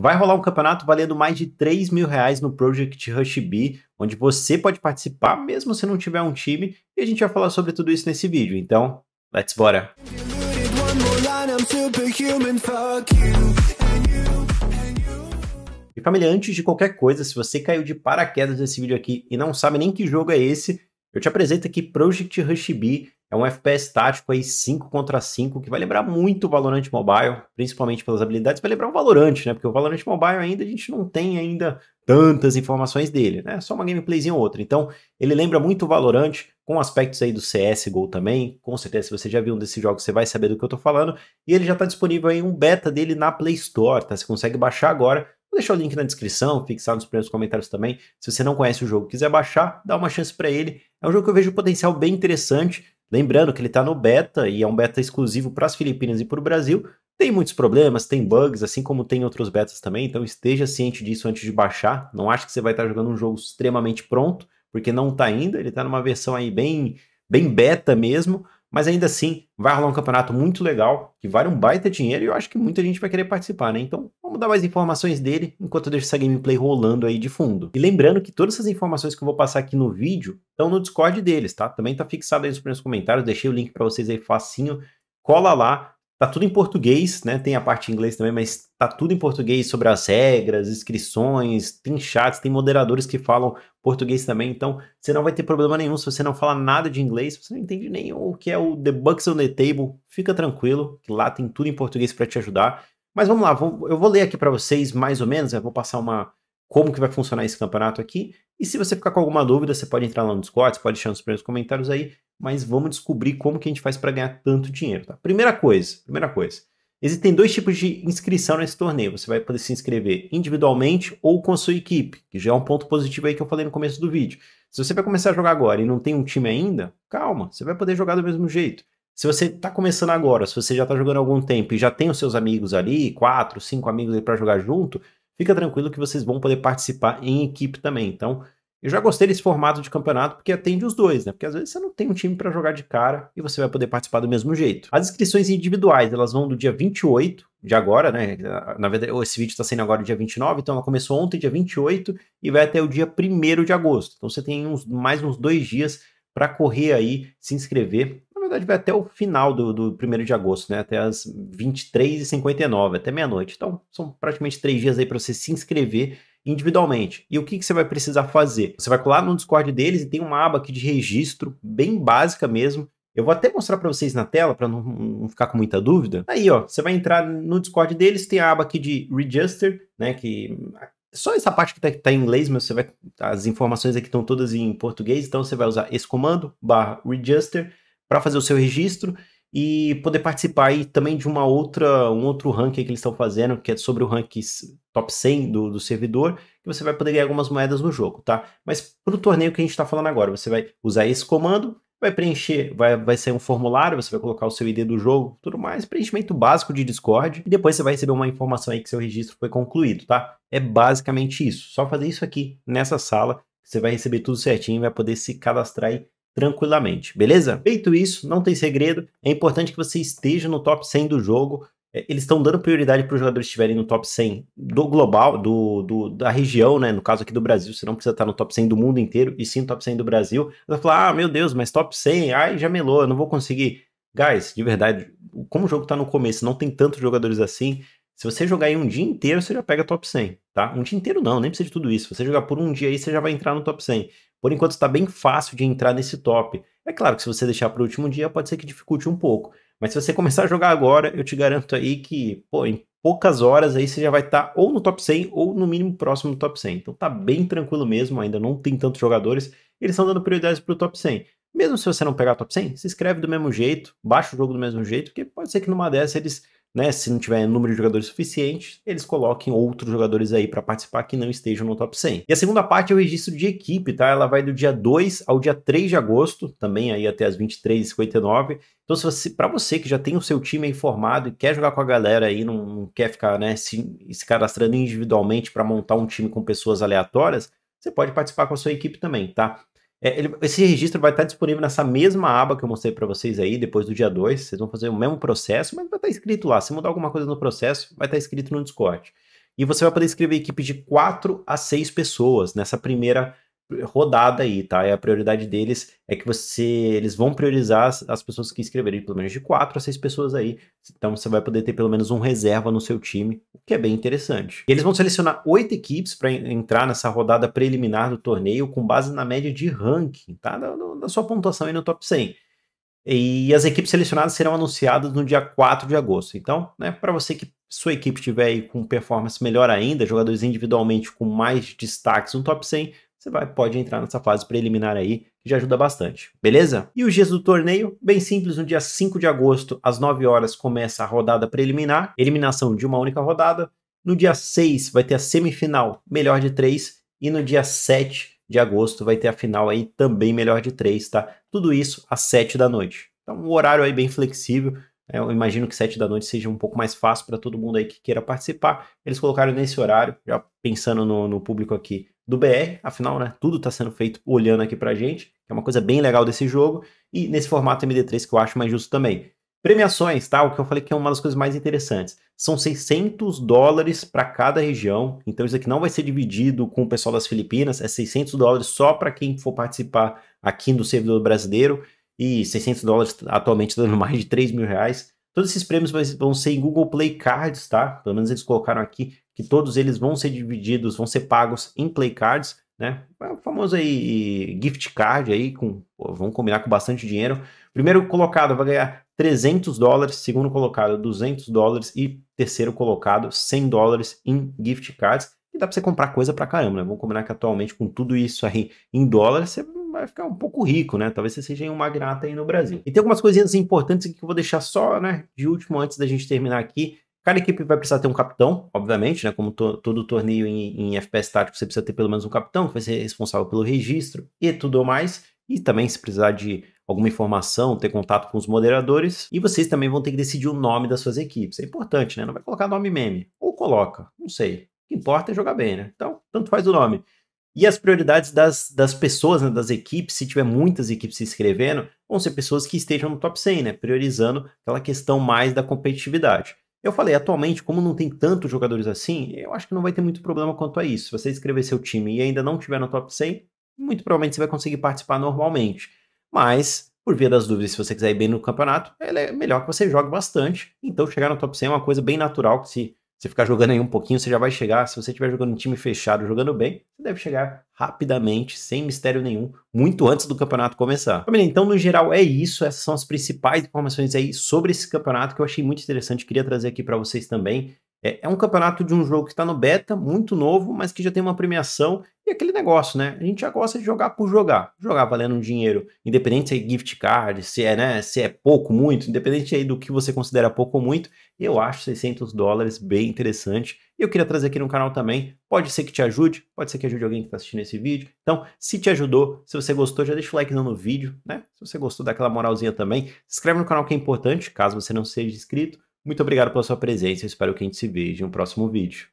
Vai rolar um campeonato valendo mais de 3 mil reais no Project Rush B, onde você pode participar mesmo se não tiver um time, e a gente vai falar sobre tudo isso nesse vídeo, então, let's bora! E família, antes de qualquer coisa, se você caiu de paraquedas nesse vídeo aqui e não sabe nem que jogo é esse, eu te apresento aqui Project Rush B, é um FPS tático aí 5 contra 5, que vai lembrar muito o Valorant Mobile, principalmente pelas habilidades, vai lembrar o Valorant, né? Porque o Valorant Mobile ainda a gente não tem ainda tantas informações dele, né? É só uma gameplayzinha ou outra. Então, ele lembra muito o Valorant, com aspectos aí do CSGO também. Com certeza, se você já viu um desses jogos, você vai saber do que eu tô falando. E ele já tá disponível aí um beta dele na Play Store, tá? Você consegue baixar agora. Vou deixar o link na descrição, fixar nos primeiros comentários também. Se você não conhece o jogo quiser baixar, dá uma chance para ele. É um jogo que eu vejo um potencial bem interessante Lembrando que ele está no beta e é um beta exclusivo para as Filipinas e para o Brasil. Tem muitos problemas, tem bugs, assim como tem outros betas também, então esteja ciente disso antes de baixar. Não acho que você vai estar tá jogando um jogo extremamente pronto, porque não está ainda, ele está numa versão aí bem, bem beta mesmo. Mas ainda assim, vai rolar um campeonato muito legal, que vale um baita dinheiro e eu acho que muita gente vai querer participar, né? Então, vamos dar mais informações dele enquanto eu deixo essa gameplay rolando aí de fundo. E lembrando que todas essas informações que eu vou passar aqui no vídeo estão no Discord deles, tá? Também tá fixado aí nos primeiros comentários, deixei o link para vocês aí facinho. Cola lá, tá tudo em português, né? Tem a parte em inglês também, mas tá tudo em português sobre as regras, inscrições, tem chats, tem moderadores que falam português também, então você não vai ter problema nenhum se você não fala nada de inglês, você não entende nem o que é o The Bucks on the Table, fica tranquilo, que lá tem tudo em português para te ajudar. Mas vamos lá, eu vou ler aqui para vocês mais ou menos, eu vou passar uma como que vai funcionar esse campeonato aqui. E se você ficar com alguma dúvida, você pode entrar lá no Discord, você pode deixar nos primeiros comentários aí mas vamos descobrir como que a gente faz para ganhar tanto dinheiro. Tá? Primeira coisa, primeira coisa. Existem dois tipos de inscrição nesse torneio. Você vai poder se inscrever individualmente ou com a sua equipe, que já é um ponto positivo aí que eu falei no começo do vídeo. Se você vai começar a jogar agora e não tem um time ainda, calma, você vai poder jogar do mesmo jeito. Se você está começando agora, se você já está jogando há algum tempo e já tem os seus amigos ali, quatro, cinco amigos ali para jogar junto, fica tranquilo que vocês vão poder participar em equipe também. Então, eu já gostei desse formato de campeonato porque atende os dois, né? Porque às vezes você não tem um time para jogar de cara e você vai poder participar do mesmo jeito. As inscrições individuais, elas vão do dia 28 de agora, né? Na verdade, esse vídeo está sendo agora dia 29, então ela começou ontem, dia 28, e vai até o dia 1 de agosto. Então você tem uns, mais uns dois dias para correr aí, se inscrever. Na verdade, vai até o final do, do 1 de agosto, né? Até as 23h59, até meia-noite. Então, são praticamente três dias aí para você se inscrever individualmente. E o que, que você vai precisar fazer? Você vai colar no Discord deles e tem uma aba aqui de registro, bem básica mesmo, eu vou até mostrar para vocês na tela, para não, não, ficar com muita dúvida. Aí, ó, você vai entrar no Discord deles, tem a aba aqui de Register, né, que só essa parte que tá, tá em inglês, mas você vai as informações aqui estão todas em português, então você vai usar esse comando barra register para fazer o seu registro e poder participar aí também de uma outra, um outro ranking que eles estão fazendo, que é sobre o ranking top 100 do, do servidor, que você vai poder ganhar algumas moedas no jogo, tá? Mas para o torneio que a gente está falando agora, você vai usar esse comando, vai preencher, vai, vai sair um formulário, você vai colocar o seu ID do jogo, tudo mais, preenchimento básico de Discord, e depois você vai receber uma informação aí que seu registro foi concluído, tá? É basicamente isso, só fazer isso aqui, nessa sala, você vai receber tudo certinho, vai poder se cadastrar aí tranquilamente, beleza? Feito isso, não tem segredo, é importante que você esteja no top 100 do jogo, é, eles estão dando prioridade para os jogadores estiverem no top 100 do global, do, do, da região, né? No caso aqui do Brasil, você não precisa estar no top 100 do mundo inteiro, e sim no top 100 do Brasil. Você vai falar, ah, meu Deus, mas top 100, ai, já melou, eu não vou conseguir. Guys, de verdade, como o jogo está no começo, não tem tantos jogadores assim, se você jogar aí um dia inteiro, você já pega top 100, tá? Um dia inteiro não, nem precisa de tudo isso. Se você jogar por um dia aí, você já vai entrar no top 100. Por enquanto está bem fácil de entrar nesse top. É claro que se você deixar para o último dia, pode ser que dificulte um pouco. Mas se você começar a jogar agora, eu te garanto aí que, pô, em poucas horas aí você já vai estar tá ou no top 100 ou no mínimo próximo do top 100. Então tá bem tranquilo mesmo, ainda não tem tantos jogadores, eles estão dando prioridade para o top 100. Mesmo se você não pegar top 100, se inscreve do mesmo jeito, baixa o jogo do mesmo jeito, porque pode ser que numa dessas eles né? Se não tiver número de jogadores suficiente, eles coloquem outros jogadores aí para participar que não estejam no top 100. E a segunda parte é o registro de equipe, tá? Ela vai do dia 2 ao dia 3 de agosto, também aí até as 23h59. Então, se você, para você que já tem o seu time aí formado e quer jogar com a galera aí, não, não quer ficar né, se, se cadastrando individualmente para montar um time com pessoas aleatórias, você pode participar com a sua equipe também, tá? É, ele, esse registro vai estar disponível nessa mesma aba que eu mostrei para vocês aí, depois do dia 2. Vocês vão fazer o mesmo processo, mas vai estar tá escrito lá. Se mudar alguma coisa no processo, vai estar tá escrito no Discord. E você vai poder escrever equipe de 4 a 6 pessoas nessa primeira rodada aí, tá? E a prioridade deles é que você, eles vão priorizar as, pessoas que escreverem pelo menos de quatro a seis pessoas aí. Então você vai poder ter pelo menos um reserva no seu time, o que é bem interessante. E eles vão selecionar oito equipes para entrar nessa rodada preliminar do torneio com base na média de ranking, tá? Da, da sua pontuação aí no top 100. E as equipes selecionadas serão anunciadas no dia 4 de agosto. Então, né, para você que sua equipe estiver aí com performance melhor ainda, jogadores individualmente com mais destaques no top 100, você vai, pode entrar nessa fase preliminar aí, que já ajuda bastante, beleza? E os dias do torneio, bem simples, no dia 5 de agosto, às 9 horas, começa a rodada preliminar, eliminação de uma única rodada. No dia 6 vai ter a semifinal, melhor de três, e no dia 7 de agosto vai ter a final aí também melhor de três, tá? Tudo isso às 7 da noite. Então, um horário aí bem flexível, eu imagino que 7 da noite seja um pouco mais fácil para todo mundo aí que queira participar. Eles colocaram nesse horário, já pensando no, no público aqui do BR, afinal, né, tudo está sendo feito olhando aqui para gente, que é uma coisa bem legal desse jogo, e nesse formato MD3 que eu acho mais justo também. Premiações, tá? O que eu falei que é uma das coisas mais interessantes. São 600 dólares para cada região, então isso aqui não vai ser dividido com o pessoal das Filipinas, é 600 dólares só para quem for participar aqui no servidor brasileiro e 600 dólares atualmente dando mais de 3 mil reais. Todos esses prêmios vão ser em Google Play Cards, tá? Pelo menos eles colocaram aqui que todos eles vão ser divididos, vão ser pagos em Play Cards, né? É o famoso aí gift card aí, com, vão combinar com bastante dinheiro. Primeiro colocado vai ganhar 300 dólares, segundo colocado 200 dólares e terceiro colocado 100 dólares em gift cards. E dá para você comprar coisa para caramba, né? Vamos combinar que atualmente com tudo isso aí em dólares, você vai ficar um pouco rico, né? Talvez você seja um magnata aí no Brasil. E tem algumas coisinhas importantes aqui que eu vou deixar só, né, de último antes da gente terminar aqui. Cada equipe vai precisar ter um capitão, obviamente, né? Como to todo torneio em, em FPS tático, você precisa ter pelo menos um capitão que vai ser responsável pelo registro e tudo mais. E também, se precisar de alguma informação, ter contato com os moderadores. E vocês também vão ter que decidir o nome das suas equipes. É importante, né? Não vai colocar nome meme. Ou coloca, não sei. O que importa é jogar bem, né? Então, tanto faz o nome. E as prioridades das, das pessoas, né, das equipes, se tiver muitas equipes se inscrevendo, vão ser pessoas que estejam no top 100, né, priorizando aquela questão mais da competitividade. Eu falei, atualmente, como não tem tantos jogadores assim, eu acho que não vai ter muito problema quanto a isso. Se você inscrever seu time e ainda não tiver no top 100, muito provavelmente você vai conseguir participar normalmente. Mas, por via das dúvidas, se você quiser ir bem no campeonato, é melhor que você jogue bastante. Então, chegar no top 100 é uma coisa bem natural que se você ficar jogando aí um pouquinho, você já vai chegar. Se você estiver jogando um time fechado, jogando bem, você deve chegar rapidamente, sem mistério nenhum, muito antes do campeonato começar. Família, então, no geral, é isso. Essas são as principais informações aí sobre esse campeonato que eu achei muito interessante. Queria trazer aqui para vocês também. É, é um campeonato de um jogo que está no beta, muito novo, mas que já tem uma premiação e aquele negócio, né? A gente já gosta de jogar por jogar. Jogar valendo um dinheiro, independente se é gift card, se é, né, se é pouco, muito, independente aí do que você considera pouco ou muito, eu acho 600 dólares bem interessante. E eu queria trazer aqui no canal também. Pode ser que te ajude, pode ser que ajude alguém que está assistindo esse vídeo. Então, se te ajudou, se você gostou, já deixa o like no vídeo, né? Se você gostou, dá aquela moralzinha também. Se inscreve no canal que é importante, caso você não seja inscrito. Muito obrigado pela sua presença, espero que a gente se veja em um próximo vídeo.